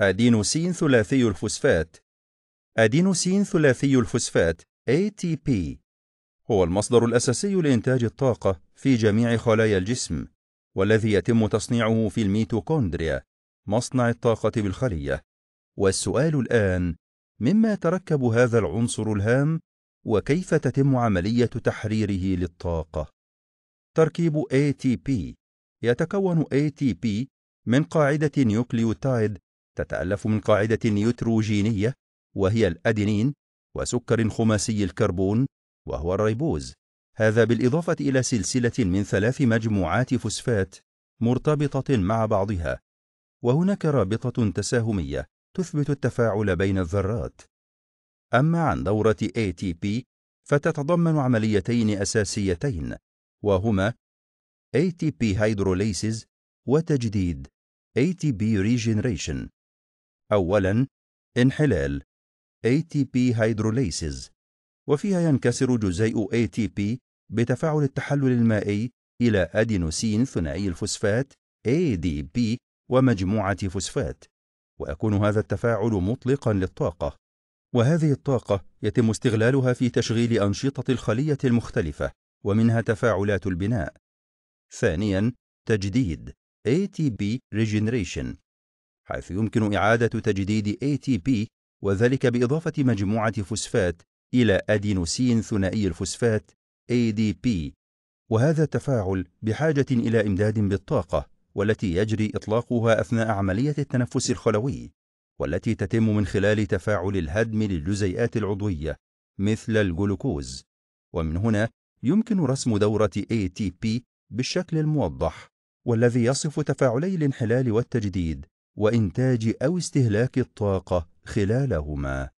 أدينوسين ثلاثي الفوسفات أدينوسين ثلاثي الفوسفات ATP هو المصدر الأساسي لإنتاج الطاقة في جميع خلايا الجسم والذي يتم تصنيعه في الميتوكوندريا مصنع الطاقة بالخلية والسؤال الآن مما يتركب هذا العنصر الهام وكيف تتم عملية تحريره للطاقة تركيب ATP يتكون ATP من قاعدة نيوكليوتايد تتألف من قاعدة نيوتروجينية وهي الأدينين وسكر خماسي الكربون وهو الريبوز هذا بالإضافة إلى سلسلة من ثلاث مجموعات فوسفات مرتبطة مع بعضها وهناك رابطة تساهمية تثبت التفاعل بين الذرات أما عن دورة ATP فتتضمن عمليتين أساسيتين وهما ATP hydrolysis وتجديد ATP Regeneration أولاً انحلال ATP hydrolysis وفيها ينكسر جزيء ATP بتفاعل التحلل المائي إلى أدينوسين ثنائي الفوسفات ADP ومجموعة فوسفات ويكون هذا التفاعل مطلقا للطاقة وهذه الطاقة يتم استغلالها في تشغيل أنشطة الخلية المختلفة ومنها تفاعلات البناء ثانياً تجديد ATP Regeneration حيث يمكن إعادة تجديد ATP وذلك بإضافة مجموعة فوسفات إلى أدينوسين ثنائي الفوسفات ADP وهذا التفاعل بحاجة إلى إمداد بالطاقة والتي يجري إطلاقها أثناء عملية التنفس الخلوي والتي تتم من خلال تفاعل الهدم للجزيئات العضوية مثل الجلوكوز ومن هنا يمكن رسم دورة ATP بالشكل الموضح والذي يصف تفاعلي الانحلال والتجديد وإنتاج أو استهلاك الطاقة خلالهما